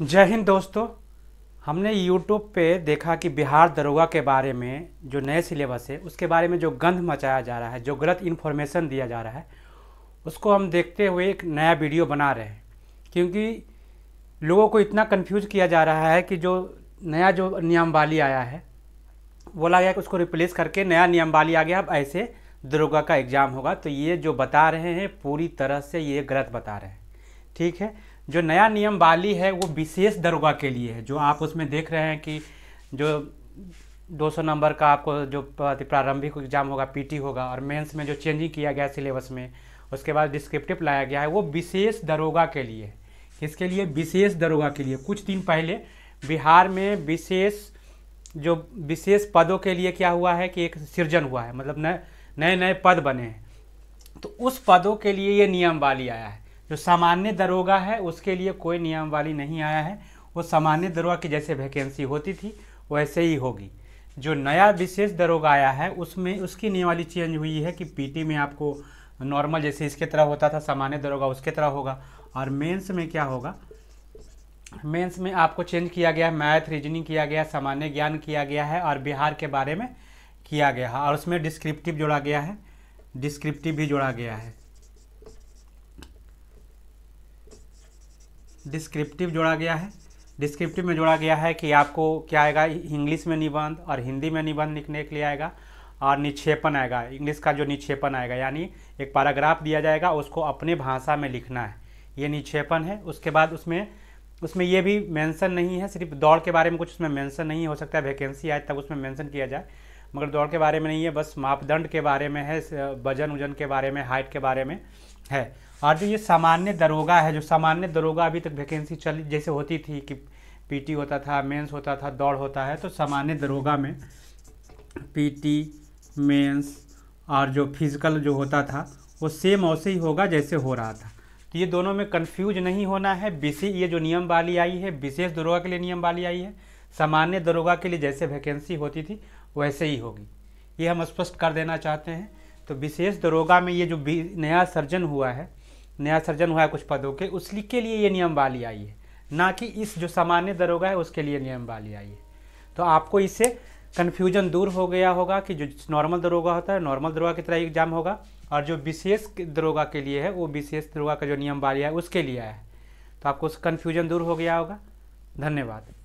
जय हिंद दोस्तों हमने YouTube पे देखा कि बिहार दरोगा के बारे में जो नए सिलेबस है उसके बारे में जो गंध मचाया जा रहा है जो गलत इन्फॉर्मेशन दिया जा रहा है उसको हम देखते हुए एक नया वीडियो बना रहे हैं क्योंकि लोगों को इतना कंफ्यूज किया जा रहा है कि जो नया जो नियमावली आया है बोला गया कि उसको रिप्लेस करके नया नियमावली आ गया अब ऐसे दरोगा का एग्ज़ाम होगा तो ये जो बता रहे हैं पूरी तरह से ये गलत बता रहे हैं ठीक है जो नया नियम बाली है वो विशेष दरोगा के लिए है जो आप उसमें देख रहे हैं कि जो 200 नंबर का आपको जो प्रारंभिक एग्जाम होगा पीटी होगा और मेंस में जो चेंजिंग किया गया सिलेबस में उसके बाद डिस्क्रिप्टिव लाया गया है वो विशेष दरोगा के लिए है किसके लिए विशेष दरोगा के लिए कुछ दिन पहले बिहार में विशेष जो विशेष पदों के लिए क्या हुआ है कि एक सृजन हुआ है मतलब नए नए नए पद बने हैं तो उस पदों के लिए ये नियम बाली आया है जो सामान्य दरोगा है उसके लिए कोई नियमवाली नहीं आया है वो सामान्य दरोगा की जैसे वैकेंसी होती थी वैसे ही होगी जो नया विशेष दरोगा आया है उसमें उसकी वाली चेंज हुई है कि पीटी में आपको नॉर्मल जैसे इसके तरह होता था सामान्य दरोगा उसके तरह होगा और मेंस में क्या होगा मेंस में आपको चेंज किया गया है मैथ रीजनिंग किया गया सामान्य ज्ञान किया गया है और बिहार के बारे में किया गया है और उसमें डिस्क्रिप्टिव जोड़ा गया है डिस्क्रिप्टिव भी जोड़ा गया है डिस्क्रिप्टिव जोड़ा गया है डिस्क्रिप्टिव में जोड़ा गया है कि आपको क्या आएगा इंग्लिश में निबंध और हिंदी में निबंध लिखने के लिए आएगा और निक्षेपण आएगा इंग्लिश का जो निक्षेपण आएगा यानी एक पैराग्राफ दिया जाएगा उसको अपने भाषा में लिखना है ये निक्षेपण है उसके बाद उसमें उसमें ये भी मेंशन नहीं है सिर्फ दौड़ के बारे में कुछ उसमें मेंशन नहीं हो सकता है वैकेंसी आए तब उसमें मेंशन किया जाए मगर दौड़ के बारे में नहीं है बस मापदंड के बारे में है वजन उजन के बारे में हाइट के बारे में है और जो ये सामान्य दरोगा है जो सामान्य दरोगा अभी तक वैकेंसी चल जैसे होती थी कि पीटी होता था मेंस होता था दौड़ होता है तो सामान्य दरोगा में पीटी मेंस और जो फिज़िकल जो होता था वो सेम ऐसे ही होगा जैसे हो रहा था तो ये दोनों में कंफ्यूज नहीं होना है विशेष ये जो नियम वाली आई है विशेष दरोगा के लिए नियम वाली आई है सामान्य दरोगा के लिए जैसे वैकेंसी होती थी वैसे ही होगी ये हम स्पष्ट कर देना चाहते हैं तो विशेष दरोगा में ये जो नया सर्जन हुआ है नया सर्जन हुआ है कुछ पदों के उसली के लिए ये नियमवाली आई है ना कि इस जो सामान्य दरोगा है उसके लिए नियमवाली आई है तो आपको इससे कन्फ्यूजन दूर हो गया होगा कि जो नॉर्मल दरोगा होता है नॉर्मल दरोगा की तरह एग्जाम होगा और जो विशेष दरोगा के लिए है वो विशेष दरोगा का जो नियम नियमवाली है उसके लिए आया है तो आपको उस कन्फ्यूजन दूर हो गया होगा धन्यवाद